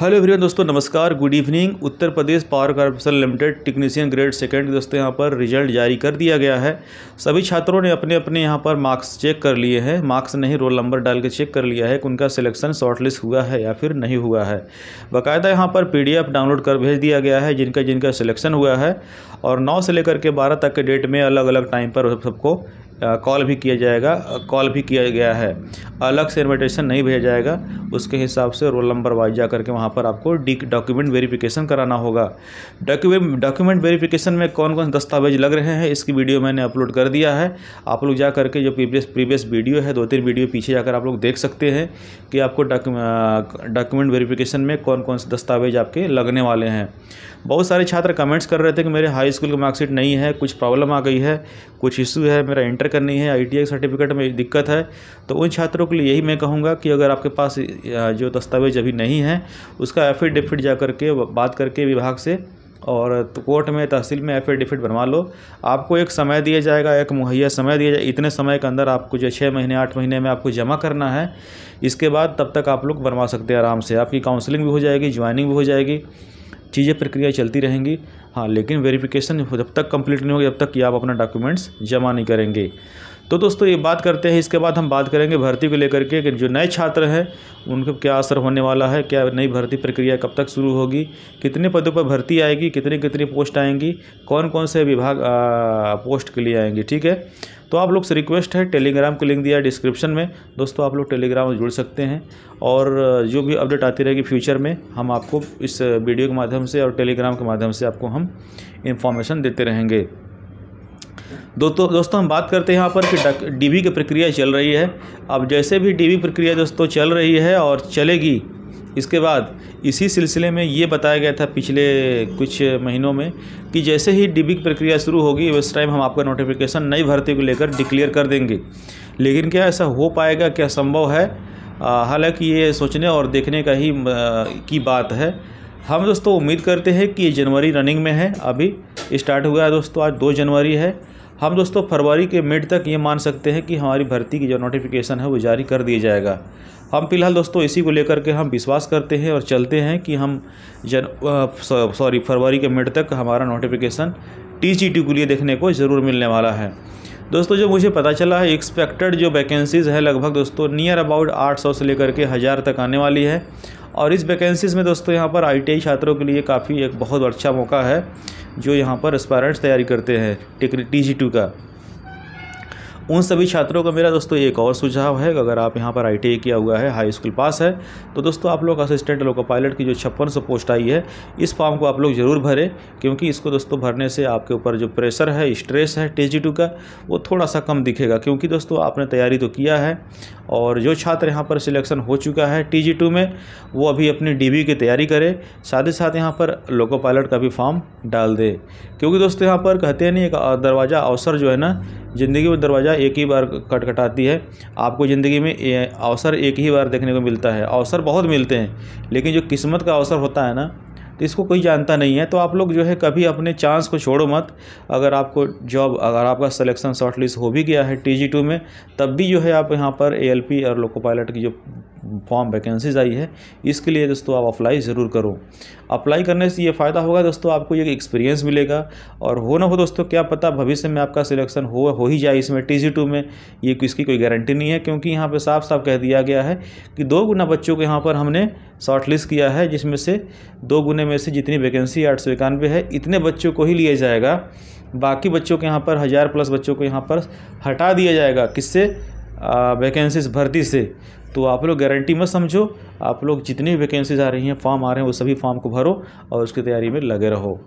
hello everyone दोस्तों नमस्कार good evening Uttar Pradesh power corporation limited technician grade second दोस्तों यहाँ पर रिजल्ट जारी कर दिया गया है सभी छात्रों ने अपने अपने यहाँ पर मार्क्स चेक कर लिए हैं मार्क्स नहीं रोल नंबर डाल के चेक कर लिया है कि उनका सिलेक्शन शॉर्टलिस्ट हुआ है या फिर नहीं हुआ है बाकायदा यहाँ पर पी डाउनलोड कर भेज दिया गया है जिनका जिनका सिलेक्शन हुआ है और नौ से लेकर के बारह तक के डेट में अलग अलग टाइम पर सबको कॉल भी किया जाएगा कॉल भी किया गया है अलग से इन्विटेशन नहीं भेजा जाएगा उसके हिसाब से रोल नंबर वाइज जा करके वहाँ पर आपको डॉक्यूमेंट वेरिफिकेशन कराना होगा डॉक्यूमेंट डॉक्यूमेंट वेरिफिकेशन में कौन कौन दस्तावेज लग रहे हैं इसकी वीडियो मैंने अपलोड कर दिया है आप लोग जा करके जो प्रीवियस प्रीवियस वीडियो है दो तीन वीडियो पीछे जाकर आप लोग देख सकते हैं कि आपको डॉक्यूमेंट वेरीफिकेशन में कौन कौन से दस्तावेज आपके लगने वाले हैं बहुत सारे छात्र कमेंट्स कर रहे थे कि मेरे हाई स्कूल की मार्कशीट नहीं है कुछ प्रॉब्लम आ गई है कुछ इशू है मेरा इंटर करनी है आई सर्टिफिकेट में दिक्कत है तो उन छात्रों के लिए यही मैं कहूँगा कि अगर आपके पास जो दस्तावेज अभी नहीं है उसका एफिडेफिट जा करके बात करके विभाग से और तो कोर्ट में तहसील में एफिडेफिट बनवा लो आपको एक समय दिया जाएगा एक मुहैया समय दिया जाएगा इतने समय के अंदर आपको जो छः महीने आठ महीने में आपको जमा करना है इसके बाद तब तक आप लोग बनवा सकते हैं आराम से आपकी काउंसलिंग भी हो जाएगी ज्वाइनिंग भी हो जाएगी चीज़ें प्रक्रिया चलती रहेंगी हाँ लेकिन वेरिफिकेशन जब तक कंप्लीट नहीं होगी जब तक कि आप अपना डॉक्यूमेंट्स जमा नहीं करेंगे तो दोस्तों ये बात करते हैं इसके बाद हम बात करेंगे भर्ती को लेकर के कि जो नए छात्र हैं उनको क्या असर होने वाला है क्या नई भर्ती प्रक्रिया कब तक शुरू होगी कितने पदों पर भर्ती आएगी कितनी कितनी पोस्ट आएंगी कौन कौन से विभाग पोस्ट के लिए आएंगी ठीक है तो आप लोग से रिक्वेस्ट है टेलीग्राम का लिंक दिया डिस्क्रिप्शन में दोस्तों आप लोग टेलीग्राम जुड़ सकते हैं और जो भी अपडेट आती रहेगी फ्यूचर में हम आपको इस वीडियो के माध्यम से और टेलीग्राम के माध्यम से आपको हम इन्फॉर्मेशन देते रहेंगे दोस्तों दोस्तों हम बात करते हैं यहाँ पर कि डीबी की प्रक्रिया चल रही है अब जैसे भी डीबी प्रक्रिया दोस्तों चल रही है और चलेगी इसके बाद इसी सिलसिले में ये बताया गया था पिछले कुछ महीनों में कि जैसे ही डिबिंग प्रक्रिया शुरू होगी उस टाइम हम आपका नोटिफिकेशन नई भर्ती को लेकर डिक्लेयर कर देंगे लेकिन क्या ऐसा हो पाएगा क्या संभव है हालांकि ये सोचने और देखने का ही आ, की बात है हम दोस्तों उम्मीद करते हैं कि जनवरी रनिंग में है अभी स्टार्ट हुआ है दोस्तों आज दो जनवरी है हम दोस्तों फरवरी के मिड तक ये मान सकते हैं कि हमारी भर्ती की जो नोटिफिकेशन है वो जारी कर दिया जाएगा हम फिलहाल दोस्तों इसी को लेकर के हम विश्वास करते हैं और चलते हैं कि हम जन सॉरी फरवरी के मिड तक हमारा नोटिफिकेशन टी के लिए देखने को ज़रूर मिलने वाला है दोस्तों जो मुझे पता चला है एक्सपेक्टेड जो वैकेंसीज़ है लगभग दोस्तों नियर अबाउट 800 से लेकर के हज़ार तक आने वाली है और इस वैकेंसीज़ में दोस्तों यहाँ पर आई छात्रों के लिए काफ़ी एक बहुत अच्छा मौका है जो यहाँ पर एस्पायरेंट्स तैयारी करते हैं टी जी का उन सभी छात्रों का मेरा दोस्तों एक और सुझाव है अगर आप यहाँ पर आई e किया हुआ है हाई स्कूल पास है तो दोस्तों आप लोग असिस्टेंट लोको पायलट की जो छप्पन सौ पोस्ट आई है इस फॉर्म को आप लोग ज़रूर भरें क्योंकि इसको दोस्तों भरने से आपके ऊपर जो प्रेशर है स्ट्रेस है टे का वो थोड़ा सा कम दिखेगा क्योंकि दोस्तों आपने तैयारी तो किया है और जो छात्र यहाँ पर सिलेक्शन हो चुका है टी में वो अभी अपनी डी की तैयारी करे साथ ही साथ यहाँ पर लोको पायलट का भी फॉर्म डाल दे क्योंकि दोस्तों यहाँ पर कहते हैं नहीं एक दरवाज़ा अवसर जो है ना ज़िंदगी वो दरवाज़ा एक ही बार कटकटाती है आपको ज़िंदगी में अवसर एक ही बार देखने को मिलता है अवसर बहुत मिलते हैं लेकिन जो किस्मत का अवसर होता है ना तो इसको कोई जानता नहीं है तो आप लोग जो है कभी अपने चांस को छोड़ो मत अगर आपको जॉब अगर आपका सिलेक्शन शॉर्टलिस्ट हो भी गया है टी जी टू में तब भी जो है आप यहाँ पर ए एल पी और लोको पायलट की जो फॉर्म वैकेंसीज आई है इसके लिए दोस्तों आप अप्लाई ज़रूर करो अप्लाई करने से ये फ़ायदा होगा दोस्तों आपको ये एक्सपीरियंस मिलेगा और हो ना हो दोस्तों क्या पता भविष्य में आपका सिलेक्शन हो हो ही जाए इसमें टी टू में ये इसकी कोई गारंटी नहीं है क्योंकि यहाँ पर साफ साफ कह दिया गया है कि दो गुना बच्चों को यहाँ पर हमने शॉर्टलिस्ट किया है जिसमें से दो गुने में से जितनी वैकेंसी आठ सौ इक्यानवे है इतने बच्चों को ही लिया जाएगा बाकी बच्चों के यहाँ पर हज़ार प्लस बच्चों को यहाँ पर हटा दिया जाएगा किससे वैकेंसीज भर्ती से तो आप लोग गारंटी मत समझो आप लोग जितनी भी वैकेंसीज आ रही हैं फॉर्म आ रहे हैं वो सभी फॉर्म को भरो और उसकी तैयारी में लगे रहो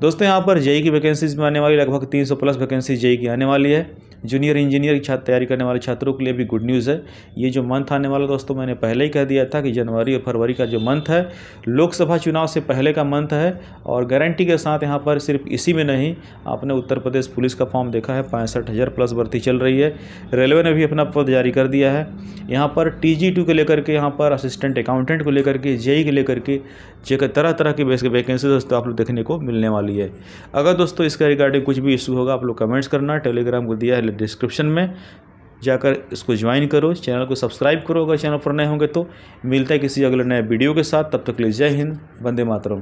दोस्तों यहाँ पर जेई की वैकेंसीज में आने वाली लगभग 300 प्लस वैकेंसी जेई की आने वाली है जूनियर इंजीनियर की तैयारी करने वाले छात्रों के लिए भी गुड न्यूज़ है ये जो मंथ आने वाला दोस्तों मैंने पहले ही कह दिया था कि जनवरी और फरवरी का जो मंथ है लोकसभा चुनाव से पहले का मंथ है और गारंटी के साथ यहाँ पर सिर्फ इसी में नहीं आपने उत्तर प्रदेश पुलिस का फॉर्म देखा है पैंसठ हज़ार प्लस भर्ती चल रही है रेलवे ने भी अपना पद जारी कर दिया है यहाँ पर टी के लेकर के यहाँ पर असिस्टेंट असिस्टेंट अकाउंटेंट को लेकर के जे को लेकर के जे का तरह तरह की वैकेंसी दोस्तों आप लोग देखने को मिलने वाली है अगर दोस्तों इसका रिगार्डिंग कुछ भी इशू होगा आप लोग कमेंट्स करना टेलीग्राम को दिया है डिस्क्रिप्शन में जाकर इसको ज्वाइन करो चैनल को सब्सक्राइब करो अगर चैनल पर नए होंगे तो मिलता है किसी अगले नए वीडियो के साथ तब तक ले जय हिंद वंदे मातरम